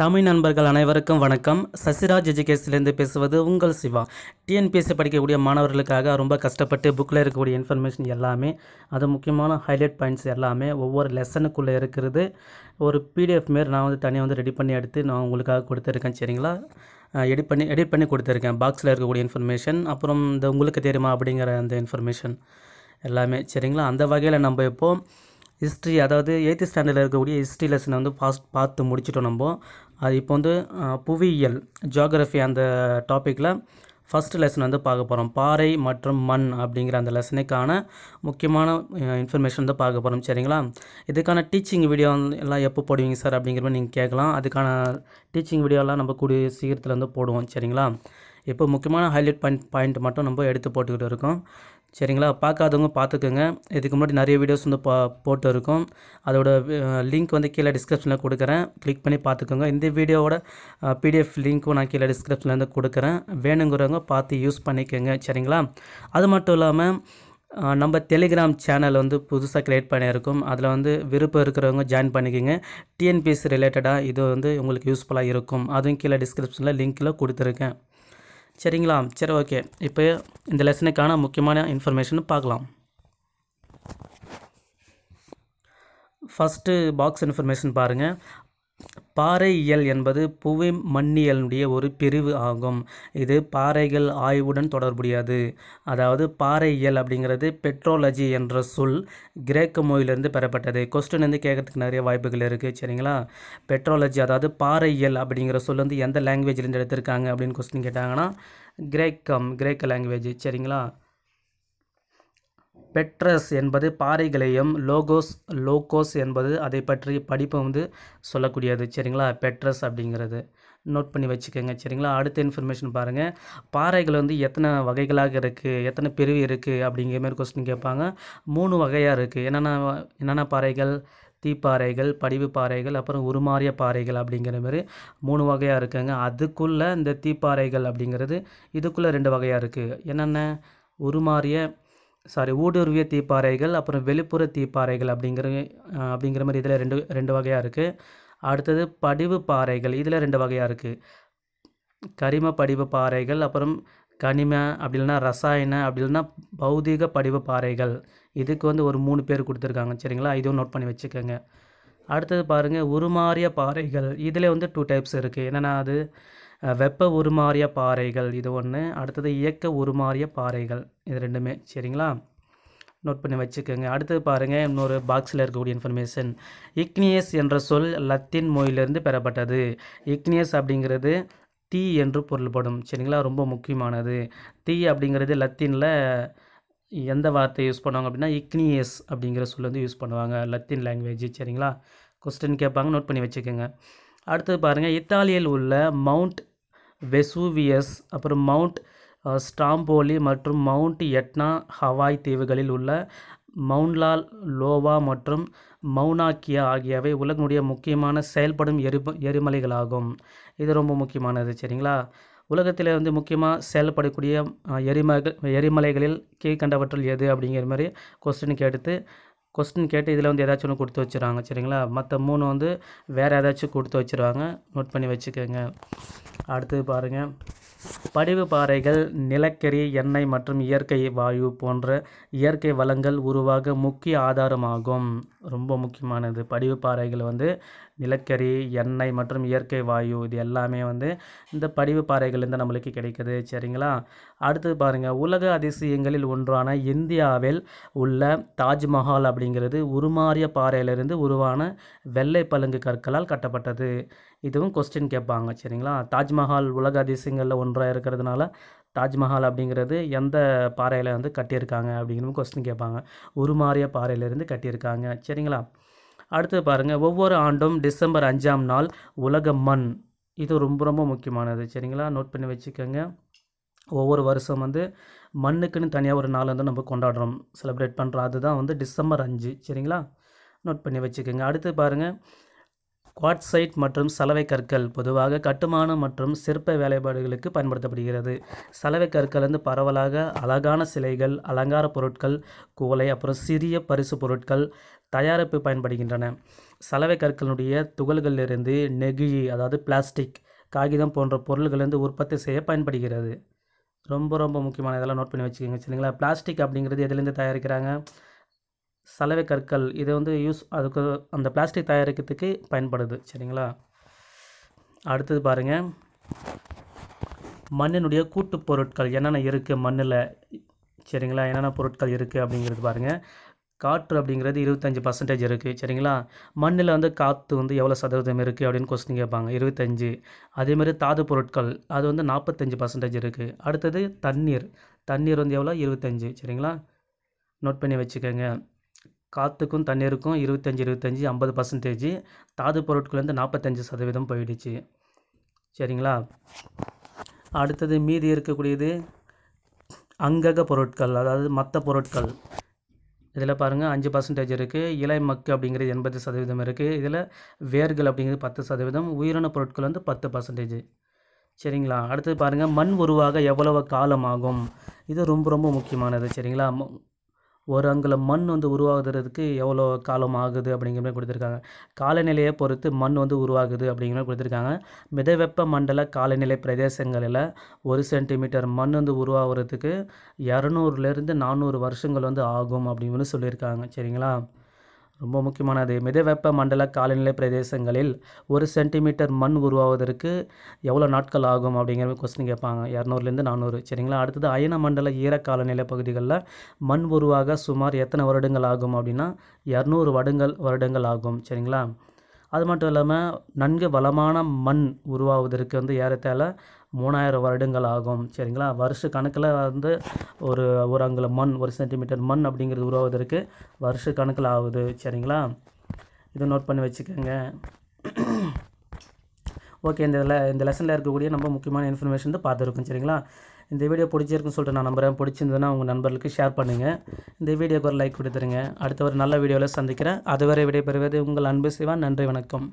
தமிழ் நண்பர்கள் அனைவருக்கும் வணக்கம் சசிராஜ் எஜுகேஷன்லேருந்து பேசுவது உங்கள் சிவா டிஎன்பிஎஸ்சி படிக்கக்கூடிய மாணவர்களுக்காக ரொம்ப கஷ்டப்பட்டு புக்கில் இருக்கக்கூடிய இன்ஃபர்மேஷன் எல்லாமே அது முக்கியமான ஹைலைட் பாயிண்ட்ஸ் எல்லாமே ஒவ்வொரு லெசனுக்குள்ளே இருக்கிறது ஒரு பிடிஎஃப் மாரி நான் வந்து தனியாக வந்து ரெடி பண்ணி எடுத்து நான் உங்களுக்காக கொடுத்துருக்கேன் சரிங்களா எடிட் பண்ணி எடிட் பண்ணி கொடுத்துருக்கேன் பாக்ஸில் இருக்கக்கூடிய இன்ஃபர்மேஷன் அப்புறம் இந்த உங்களுக்கு தெரியுமா அப்படிங்கிற அந்த இன்ஃபர்மேஷன் எல்லாமே சரிங்களா அந்த வகையில் நம்ம இப்போது ஹிஸ்ட்ரி அதாவது எயித்து ஸ்டாண்டர்டில் இருக்கக்கூடிய ஹிஸ்ட்ரி லெசனை வந்து ஃபாஸ்ட் பார்த்து முடிச்சிட்டோம் நம்ம அது இப்போ வந்து புவியியல் ஜியாகிரஃபி அந்த டாப்பிக்கில் ஃபஸ்ட் லெசன் வந்து பார்க்க போகிறோம் பாறை மற்றும் மண் அப்படிங்கிற அந்த லெசனுக்கான முக்கியமான இன்ஃபர்மேஷன் வந்து பார்க்க போகிறோம் சரிங்களா இதுக்கான டீச்சிங் வீடியோ எல்லாம் எப்போ போடுவீங்க சார் அப்படிங்கிற மாதிரி நீங்கள் கேட்கலாம் அதுக்கான டீச்சிங் வீடியோலாம் நம்ம கூடிய சீக்கிரத்தில் வந்து போடுவோம் சரிங்களா இப்போ முக்கியமான ஹைலைட் பாயிண்ட் பாயிண்ட் மட்டும் நம்ம எடுத்து போட்டுக்கிட்டு இருக்கோம் சரிங்களா பார்க்காதவங்க பார்த்துக்கோங்க இதுக்கு முன்னாடி நிறைய வீடியோஸ் வந்து பா போட்டு இருக்கும் அதோட லிங்க் வந்து கீழே டிஸ்கிரிப்ஷனில் கொடுக்குறேன் கிளிக் பண்ணி பார்த்துக்கோங்க இந்த வீடியோவோட பிடிஎஃப் லிங்க்கும் நான் கீழே டிஸ்கிரிப்ஷன்லேருந்து கொடுக்குறேன் வேணுங்கிறவங்க பார்த்து யூஸ் பண்ணிக்கோங்க சரிங்களா அது மட்டும் இல்லாமல் நம்ம டெலிகிராம் சேனல் வந்து புதுசாக க்ரியேட் பண்ணியிருக்கோம் அதில் வந்து விருப்பம் இருக்கிறவங்க ஜாயின் பண்ணிக்கோங்க டிஎன்பிஎஸ் ரிலேட்டடாக இது வந்து உங்களுக்கு யூஸ்ஃபுல்லாக இருக்கும் அதுவும் கீழே டிஸ்கிரிப்ஷனில் லிங்க்கில் கொடுத்துருக்கேன் சரிங்களா சரி ஓகே இப்போ இந்த லெசனுக்கான முக்கியமான இன்ஃபர்மேஷன் பார்க்கலாம் ஃபஸ்ட்டு பாக்ஸ் இன்ஃபர்மேஷன் பாருங்கள் பாறையியல் என்பது புவி மண்ணியலுடைய ஒரு பிரிவு ஆகும் இது பாறைகள் ஆய்வுடன் தொடர்புடையது அதாவது பாறையியல் அப்படிங்கிறது பெட்ரோலஜி என்ற சொல் கிரேக்க மொழியிலிருந்து பெறப்பட்டது கொஸ்டின் வந்து கேட்கறதுக்கு நிறைய வாய்ப்புகள் இருக்குது சரிங்களா பெட்ரோலஜி அதாவது பாறையியல் அப்படிங்கிற சொல் வந்து எந்த லாங்குவேஜ்லேருந்து எடுத்திருக்காங்க அப்படின்னு கொஸ்டின் கேட்டாங்கன்னா கிரேக்கம் கிரேக்க லாங்குவேஜ் சரிங்களா பெட்ரஸ் என்பது பாறைகளையும் லோகோஸ் லோகோஸ் என்பது அதை பற்றி படிப்பை வந்து சொல்லக்கூடியது சரிங்களா பெட்ரஸ் அப்படிங்கிறது நோட் பண்ணி வச்சுக்கோங்க சரிங்களா அடுத்த இன்ஃபர்மேஷன் பாருங்கள் பாறைகள் வந்து எத்தனை வகைகளாக இருக்குது எத்தனை பிரிவு இருக்குது அப்படிங்கிற மாதிரி கொஸ்டின் கேட்பாங்க மூணு வகையாக இருக்குது என்னென்ன என்னென்ன பாறைகள் தீப்பாறைகள் படிவு பாறைகள் அப்புறம் உருமாறிய பாறைகள் அப்படிங்கிற மாதிரி மூணு வகையாக இருக்குங்க அதுக்குள்ளே இந்த தீப்பாறைகள் அப்படிங்கிறது இதுக்குள்ளே ரெண்டு வகையாக இருக்குது என்னென்ன உருமாறிய சாரி ஊடுருவிய தீப்பாறைகள் அப்புறம் வெளிப்புற தீப்பாறைகள் அப்படிங்கிற அப்படிங்கிற மாதிரி இதில் ரெண்டு ரெண்டு வகையாக இருக்குது அடுத்தது படிவு பாறைகள் இதில் ரெண்டு வகையாக இருக்குது கரிம படிவு பாறைகள் அப்புறம் கனிம அப்படி ரசாயன அப்படி பௌதிக படிவு பாறைகள் இதுக்கு வந்து ஒரு மூணு பேர் கொடுத்துருக்காங்க சரிங்களா இதுவும் நோட் பண்ணி வச்சுக்கோங்க அடுத்தது பாருங்கள் உருமாறிய பாறைகள் இதில் வந்து டூ டைப்ஸ் இருக்குது என்னென்னா அது வெப்ப உருமாறிய பாறைகள் இது ஒன்று அடுத்தது இயக்க உருமாறிய பாறைகள் இது ரெண்டுமே சரிங்களா நோட் பண்ணி வச்சுக்கோங்க அடுத்தது பாருங்கள் இன்னொரு பாக்ஸில் இருக்கக்கூடிய இன்ஃபர்மேஷன் இக்னியஸ் என்ற சொல் லத்தின் மொழியிலிருந்து பெறப்பட்டது இக்னியஸ் அப்படிங்கிறது தீ என்று பொருள்படும் சரிங்களா ரொம்ப முக்கியமானது தீ அப்படிங்கிறது லத்தீனில் எந்த வார்த்தை யூஸ் பண்ணுவாங்க அப்படின்னா இக்னியஸ் அப்படிங்கிற சொல் வந்து யூஸ் பண்ணுவாங்க லத்தீன் லாங்குவேஜ் சரிங்களா கொஸ்டின் கேட்பாங்க நோட் பண்ணி வச்சுக்கோங்க அடுத்தது பாருங்கள் இத்தாலியில் உள்ள மவுண்ட் வெசூவியஸ் அப்புறம் மவுண்ட் ஸ்டாம்போலி மற்றும் மவுண்ட் எட்னா ஹவாய் தீவுகளில் உள்ள மவுன்லால் லோவா மற்றும் மௌனாக்கியா ஆகியவை உலகினுடைய முக்கியமான செயல்படும் எரி எரிமலைகளாகும் இது ரொம்ப முக்கியமானது சரிங்களா உலகத்தில் வந்து முக்கியமாக செயல்படக்கூடிய எரிமலை எரிமலைகளில் கீழ்கண்டவற்றில் எது அப்படிங்கிற மாதிரி கொஸ்டினுக்கு எடுத்து கொஸ்டின் கேட்டு இதில் வந்து ஏதாச்சும் ஒன்று கொடுத்து வச்சுருவாங்க சரிங்களா மற்ற மூணு வந்து வேறு ஏதாச்சும் கொடுத்து வச்சுருவாங்க நோட் பண்ணி வச்சுக்கோங்க அடுத்தது பாருங்கள் படிவு பாறைகள் நிலக்கரி எண்ணெய் மற்றும் இயற்கை வாயு போன்ற இயற்கை வளங்கள் உருவாக முக்கிய ஆதாரமாகும் ரொம்ப முக்கியமானது படிவு பாறைகள் வந்து நிலக்கரி எண்ணெய் மற்றும் இயற்கை வாயு இது எல்லாமே வந்து இந்த படிவு பாறைகள்லேருந்து நம்மளுக்கு கிடைக்குது சரிங்களா அடுத்தது பாருங்கள் உலக அதிசயங்களில் ஒன்றான இந்தியாவில் உள்ள தாஜ்மஹால் அப்படிங்கிறது உருமாறிய பாறையிலிருந்து உருவான வெள்ளை பழுங்கு கற்களால் கட்டப்பட்டது இதுவும் கொஸ்டின் கேட்பாங்க சரிங்களா தாஜ்மஹால் உலக அதிசயங்களில் ஒன்றாக இருக்கிறதுனால தாஜ்மஹால் அப்படிங்கிறது எந்த பாறையில் வந்து கட்டியிருக்காங்க அப்படிங்கிறது கொஸ்டின் கேட்பாங்க உருமாறிய பாறையிலேருந்து கட்டியிருக்காங்க சரிங்களா அடுத்து பாருங்கள் ஒவ்வொரு ஆண்டும் டிசம்பர் அஞ்சாம் நாள் உலக மண் இது ரொம்ப ரொம்ப முக்கியமானது சரிங்களா நோட் பண்ணி வச்சுக்கோங்க ஒவ்வொரு வருஷம் வந்து மண்ணுக்குன்னு தனியாக ஒரு நாள் வந்து நம்ம கொண்டாடுறோம் செலிப்ரேட் பண்ணுறோம் அதுதான் வந்து டிசம்பர் அஞ்சு சரிங்களா நோட் பண்ணி வச்சுக்கோங்க அடுத்து பாருங்கள் குவாட்சைட் மற்றும் சலவை கற்கள் பொதுவாக கட்டுமானம் மற்றும் சிற்ப வேலைப்பாடுகளுக்கு பயன்படுத்தப்படுகிறது சலவை கற்கள் வந்து பரவலாக அழகான சிலைகள் அலங்கார பொருட்கள் கூலை அப்புறம் சிறிய பரிசு பொருட்கள் தயாரிப்பு பயன்படுகின்றன சலவை கற்களுடைய துகள்களிலிருந்து நெகிழி அதாவது பிளாஸ்டிக் காகிதம் போன்ற பொருள்களிலிருந்து உற்பத்தி செய்ய பயன்படுகிறது ரொம்ப ரொம்ப முக்கியமான இதெல்லாம் நோட் பண்ணி வச்சுக்கோங்க சரிங்களா பிளாஸ்டிக் அப்படிங்கிறது எதுலேருந்து தயாரிக்கிறாங்க சலவை கற்கள் இதை வந்து யூஸ் அதுக்கு அந்த பிளாஸ்டிக் தயாரிக்கிறதுக்கு பயன்படுது சரிங்களா அடுத்தது பாருங்கள் மண்ணினுடைய கூட்டுப் பொருட்கள் என்னென்ன இருக்குது மண்ணில் சரிங்களா என்னென்ன பொருட்கள் இருக்குது அப்படிங்கிறது பாருங்கள் காற்று அப்படிங்கிறது இருபத்தஞ்சி பர்சன்டேஜ் இருக்குது சரிங்களா மண்ணில் வந்து காற்று வந்து எவ்வளோ சதவீதம் இருக்குது அப்படின்னு கொஸ்டின் கேட்பாங்க இருபத்தஞ்சி அதேமாதிரி தாது பொருட்கள் அது வந்து நாற்பத்தஞ்சு பர்சன்டேஜ் இருக்குது அடுத்தது தண்ணீர் தண்ணீர் வந்து எவ்வளோ இருபத்தஞ்சி சரிங்களா நோட் பண்ணி வச்சுக்கோங்க காற்றுக்கும் தண்ணீருக்கும் இருபத்தஞ்சி இருபத்தஞ்சி ஐம்பது பர்சன்டேஜ் தாது பொருட்கள் வந்து நாற்பத்தஞ்சு சதவீதம் போயிடுச்சு சரிங்களா அடுத்தது மீதி இருக்கக்கூடியது அங்கக பொருட்கள் அதாவது மற்ற பொருட்கள் இதில் பாருங்கள் அஞ்சு பர்சன்டேஜ் இருக்குது இலை மக்கு அப்படிங்கிறது எண்பது சதவீதம் இருக்குது இதில் வேர்கள் அப்படிங்கிறது பத்து சதவீதம் உயிரின பொருட்கள் வந்து பத்து பர்சன்டேஜ் சரிங்களா அடுத்தது பாருங்கள் மண் உருவாக எவ்வளவு காலம் ஆகும் இது ரொம்ப ரொம்ப முக்கியமானது சரிங்களா ஒரு அங்குல மண் வந்து உருவாகுறதுக்கு எவ்வளோ காலம் ஆகுது அப்படிங்கிற மாதிரி கொடுத்துருக்காங்க காலநிலையை பொறுத்து மண் வந்து உருவாகுது அப்படிங்கிற மாதிரி கொடுத்துருக்காங்க மிதவெப்ப மண்டல காலநிலை பிரதேசங்களில் ஒரு சென்டிமீட்டர் மண் வந்து உருவாகிறதுக்கு இரநூறுலேருந்து நானூறு வருஷங்கள் வந்து ஆகும் அப்படின்னு சொல்லியிருக்காங்க சரிங்களா ரொம்ப முக்கியமானது மிதவெப்ப மண்டல காலநிலை பிரதேசங்களில் ஒரு சென்டிமீட்டர் மண் உருவாவதற்கு எவ்வளோ நாட்கள் ஆகும் அப்படிங்கிற மாதிரி கொஸ்டின் கேட்பாங்க இரநூறுலேருந்து நானூறு சரிங்களா அடுத்தது அயன மண்டல ஈர காலநிலை பகுதிகளில் மண் உருவாக சுமார் எத்தனை வருடங்கள் ஆகும் அப்படின்னா இரநூறு வடங்கள் வருடங்கள் ஆகும் சரிங்களா அது மட்டும் இல்லாமல் நன்கு வளமான மண் உருவாவதற்கு வந்து ஏறத்தால மூணாயிரம் வருடங்கள் ஆகும் சரிங்களா வருஷ கணக்கில் வந்து ஒரு ஒரு அங்கில் மண் ஒரு சென்டிமீட்டர் மண் அப்படிங்கிறது உருவாவதற்கு வருஷ கணக்கில் ஆகுது சரிங்களா இது நோட் பண்ணி வச்சுக்கோங்க ஓகே இந்த இந்த லெசனில் இருக்கக்கூடிய நம்ம முக்கியமான இன்ஃபர்மேஷன் வந்து பார்த்துருக்கோம் சரிங்களா இந்த வீடியோ பிடிச்சிருக்குன்னு சொல்லிட்டு நான் நம்புகிறேன் பிடிச்சிருந்ததுன்னா உங்கள் நண்பர்களுக்கு ஷேர் பண்ணுங்கள் இந்த வீடியோக்கு ஒரு லைக் கொடுத்துருங்க அடுத்த ஒரு நல்ல வீடியோவில் சந்திக்கிறேன் அதுவரை விடைபெறுவது உங்கள் அன்பு சிவா நன்றி வணக்கம்